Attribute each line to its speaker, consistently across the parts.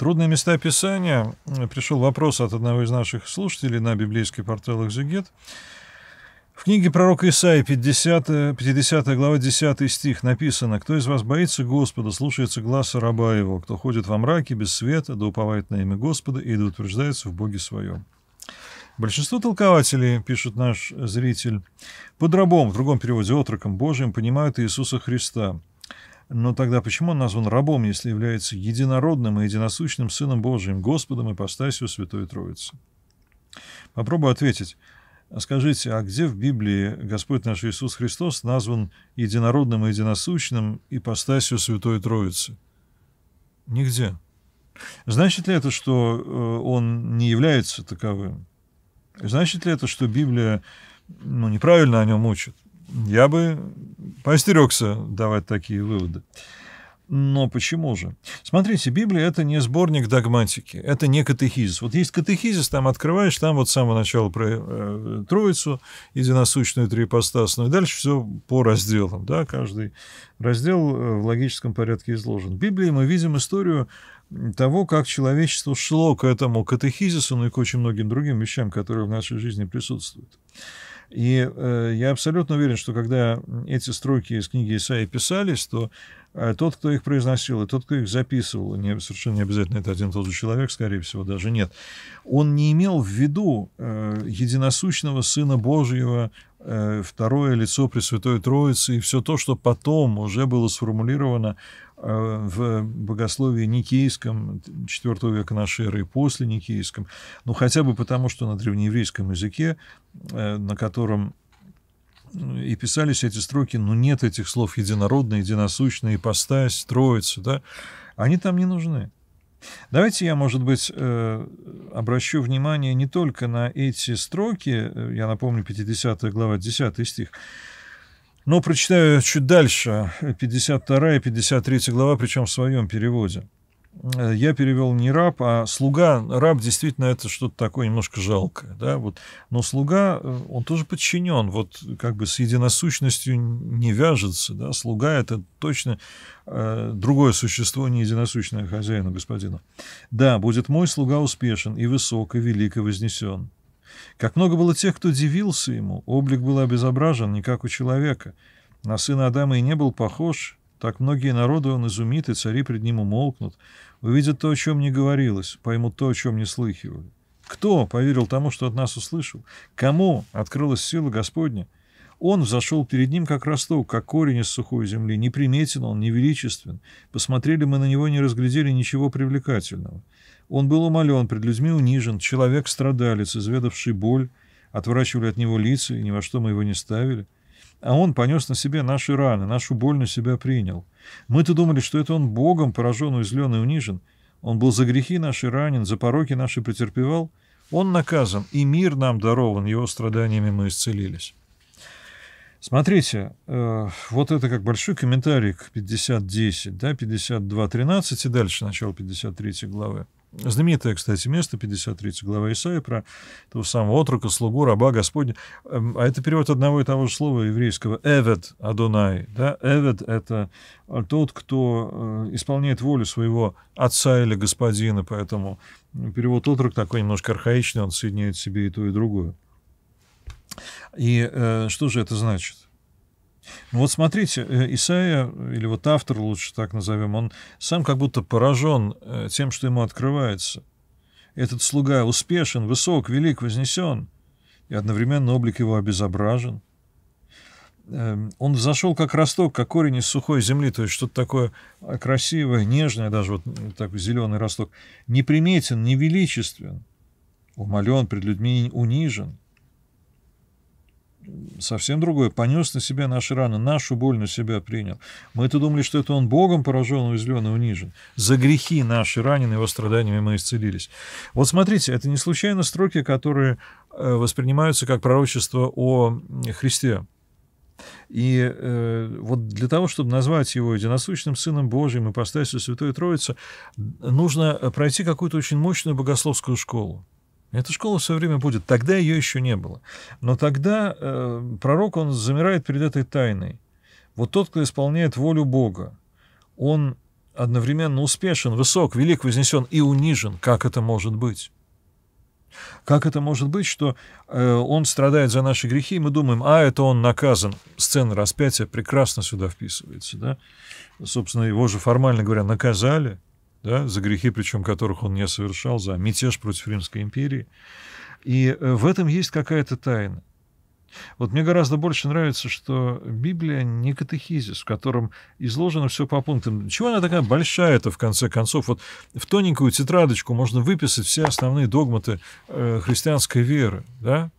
Speaker 1: Трудные места Писания. Э, пришел вопрос от одного из наших слушателей на библейский портал «Экзегет». В книге пророка Исаии, 50, 50 э, глава, 10 стих написано, «Кто из вас боится Господа, слушается глаза раба его, кто ходит во мраке, без света, да уповает на имя Господа и да утверждается в Боге своем». Большинство толкователей, пишет наш э, зритель, под рабом, в другом переводе отроком Божьим, понимают Иисуса Христа. Но тогда почему он назван рабом, если является единородным и единосущным Сыном Божиим, Господом и постасью Святой Троицы? Попробую ответить. Скажите, а где в Библии Господь наш Иисус Христос назван единородным и единосущным и постасью Святой Троицы? Нигде. Значит ли это, что э, он не является таковым? Значит ли это, что Библия ну, неправильно о нем учит? Я бы поостерегся давать такие выводы. Но почему же? Смотрите, Библия — это не сборник догматики, это не катехизис. Вот есть катехизис, там открываешь, там вот с самого начала про э, Троицу, единосущную, Трипостасную, ну и дальше все по разделам, да, каждый раздел э, в логическом порядке изложен. В Библии мы видим историю того, как человечество шло к этому катехизису, ну и к очень многим другим вещам, которые в нашей жизни присутствуют. И э, я абсолютно уверен, что когда эти строки из книги Исаии писались, то э, тот, кто их произносил, и тот, кто их записывал, не, совершенно не обязательно это один и тот же человек, скорее всего, даже нет, он не имел в виду э, единосущного Сына Божьего, э, второе лицо Пресвятой Троицы и все то, что потом уже было сформулировано Э, в богословии Никейском IV века нашей эры после Никейском, ну хотя бы потому, что на древнееврейском языке, э, на котором э, и писались эти строки, но «Ну, нет этих слов единородные, единосущные, ипостась, троица, да, они там не нужны. Давайте я, может быть, обращу внимание не только на эти строки, я напомню, 50 глава, 10 стих, но ну, прочитаю чуть дальше, 52 и 53 глава, причем в своем переводе. Э, я перевел не раб, а слуга. Раб действительно это что-то такое немножко жалкое. Да? Вот. Но слуга, э, он тоже подчинен, вот как бы с единосущностью не вяжется. Да? Слуга это точно э, другое существо, не единосущное хозяину, господину. Да, будет мой слуга успешен и высок, и велик, и вознесен. Как много было тех, кто дивился ему, облик был обезображен, не как у человека. На сына Адама и не был похож, так многие народы он изумит, и цари пред ним умолкнут, увидят то, о чем не говорилось, поймут то, о чем не слыхивали. Кто поверил тому, что от нас услышал? Кому открылась сила Господня? Он взошел перед ним, как росток, как корень из сухой земли. Неприметен он, невеличествен. Посмотрели мы на него, не разглядели ничего привлекательного. Он был умолен, пред людьми унижен, человек-страдалец, изведавший боль, отворачивали от него лица, и ни во что мы его не ставили. А он понес на себе наши раны, нашу боль на себя принял. Мы-то думали, что это он Богом поражен, уязвлен и унижен. Он был за грехи наши ранен, за пороки наши претерпевал. Он наказан, и мир нам дарован, его страданиями мы исцелились. Смотрите, э, вот это как большой комментарий к 50.10, да, 52.13 и дальше, начало 53 главы. Знаменитое, кстати, место, 53 глава Исаия, про того самого отрока, слугу, раба, Господня. Эм, а это перевод одного и того же слова еврейского «эвет Адонай». Да? «Эвет» — это э, тот, кто э, исполняет волю своего отца или господина, поэтому перевод «отрок» такой немножко архаичный, он соединяет себе и то, и другое. И э, что же это значит? Ну вот смотрите, э, Исаия, или вот автор, лучше так назовем, он сам как будто поражен э, тем, что ему открывается. Этот слуга успешен, высок, велик, вознесен, и одновременно облик его обезображен. Эм, он взошел как росток, как корень из сухой земли, то есть что-то такое а, красивое, нежное, даже вот так зеленый росток. Неприметен, невеличествен, умален, пред людьми унижен – совсем другое. Понес на себя наши раны, нашу боль на себя принял. Мы-то думали, что это он Богом поражен, уязвлен и унижен. За грехи наши ранены, его страданиями мы исцелились. Вот смотрите, это не случайно строки, которые э, воспринимаются как пророчество о Христе. И э, вот для того, чтобы назвать его единосущным Сыном Божьим и поставить Святой Троицы, нужно э, пройти какую-то очень мощную богословскую школу. Эта школа все время будет. Тогда ее еще не было. Но тогда э, пророк, он замирает перед этой тайной. Вот тот, кто исполняет волю Бога, он одновременно успешен, высок, велик, вознесен и унижен. Как это может быть? Как это может быть, что э, он страдает за наши грехи, и мы думаем, а, это он наказан. Сцена распятия прекрасно сюда вписывается. Да? Собственно, его же формально говоря наказали – да, за грехи, причем которых он не совершал, за мятеж против Римской империи. И э, в этом есть какая-то тайна. Вот мне гораздо больше нравится, что Библия не катехизис, в котором изложено все по пунктам. Чего она такая большая-то, в конце концов? Вот в тоненькую тетрадочку можно выписать все основные догматы э, христианской веры, да?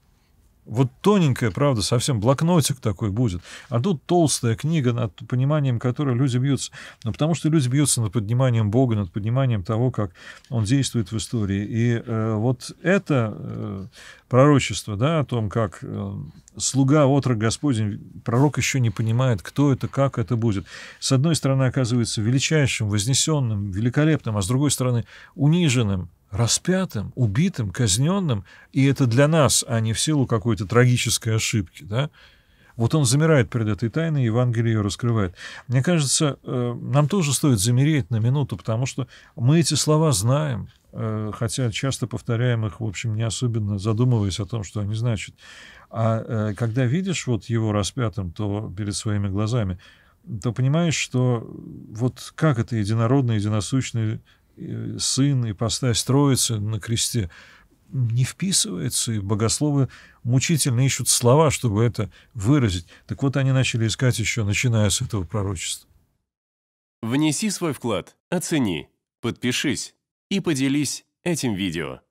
Speaker 1: Вот тоненькая, правда, совсем блокнотик такой будет. А тут толстая книга, над пониманием которой люди бьются. Но ну, потому что люди бьются над пониманием Бога, над пониманием того, как он действует в истории. И э, вот это э, пророчество, да, о том, как э, слуга, отрок Господень, пророк еще не понимает, кто это, как это будет. С одной стороны, оказывается величайшим, вознесенным, великолепным, а с другой стороны, униженным, распятым, убитым, казненным, и это для нас, а не в силу какой-то трагической ошибки, да, вот он замирает перед этой тайной, Евангелие ее раскрывает. Мне кажется, э, нам тоже стоит замереть на минуту, потому что мы эти слова знаем, э, хотя часто повторяем их, в общем, не особенно задумываясь о том, что они значат. А э, когда видишь вот его распятым, то перед своими глазами, то понимаешь, что вот как это единородное, единосущное Э, сын, и постась троицы на кресте, не вписывается, и богословы мучительно ищут слова, чтобы это выразить. Так вот, они начали искать еще, начиная с этого пророчества. Внеси свой вклад, оцени, подпишись и поделись этим видео.